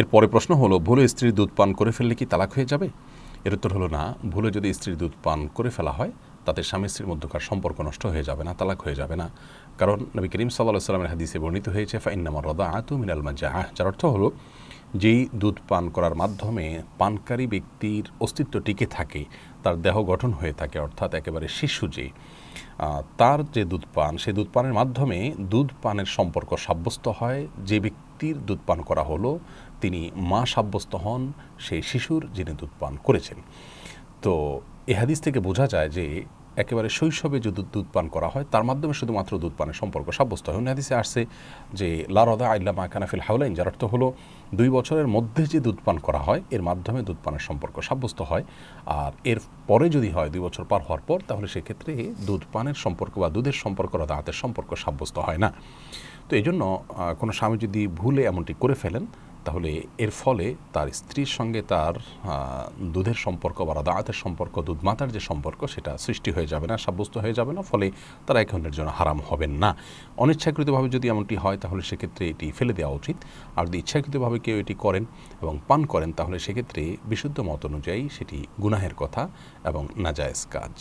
এর পরে প্রশ্ন হলো ভুলে স্ত্রীর দুধ পান করে ফেললে কি তালাক হয়ে যাবে এর উত্তর হলো না ভুলে যদি স্ত্রীর দুধ পান করে ফেলা হয় তাতে স্বামী স্ত্রীর মধ্যকার সম্পর্ক নষ্ট হয়ে যাবে না তালাক হয়ে যাবে না কারণ নবী করিম সাল্লাহ সাল্লামের হাদিসে বর্ণিত হয়েছে ফাইন্নামা রদা আতু মিনাল মাজা যার অর্থ হলো যেই দুধ পান করার মাধ্যমে পানকারী ব্যক্তির অস্তিত্ব টিকে থাকে তার দেহ গঠন হয়ে থাকে অর্থাৎ একেবারে শিশু যে তার যে দুধ পান সেই দুধ পানের মাধ্যমে দুধ পানের সম্পর্ক সাব্যস্ত হয় যে ব্যক্তির দুধ পান করা হলো তিনি মা সাব্যস্ত হন সেই শিশুর যিনি দুধ পান করেছেন তো এহাদিস থেকে বোঝা যায় যে একেবারে শৈশবে যে দুধ পান করা হয় তার মাধ্যমে শুধুমাত্র দুধ পানের সম্পর্ক সাব্যস্ত হয় হাদিসে আসছে যে লারদা আল্লা মাকানাফিল হাউলাইন যার অর্থ হলো দুই বছরের মধ্যে যে দুধ পান করা হয় এর মাধ্যমে দুধ পানের সম্পর্ক সাব্যস্ত হয় আর এর পরে যদি হয় দুই বছর পার হওয়ার পর তাহলে সেক্ষেত্রে দুধ পানের সম্পর্ক বা দুধের সম্পর্ক দাঁতের সম্পর্ক সাব্যস্ত হয় না তো এই জন্য কোনো স্বামী যদি ভুলে এমনটি করে ফেলেন তাহলে এর ফলে তার স্ত্রীর সঙ্গে তার দুধের সম্পর্ক বা রাদাতের সম্পর্ক দুধমাতার যে সম্পর্ক সেটা সৃষ্টি হয়ে যাবে না সাব্যস্ত হয়ে যাবে না ফলে তারা এক অন্যের জন্য হারাম হবেন না অনিচ্ছাকৃতভাবে যদি এমনটি হয় তাহলে সেক্ষেত্রে এটি ফেলে দেওয়া উচিত আর যদি ইচ্ছাকৃতভাবে কেউ এটি করেন এবং পান করেন তাহলে সেক্ষেত্রে বিশুদ্ধ মত অনুযায়ী সেটি গুনাহের কথা এবং নাজায়েজ কাজ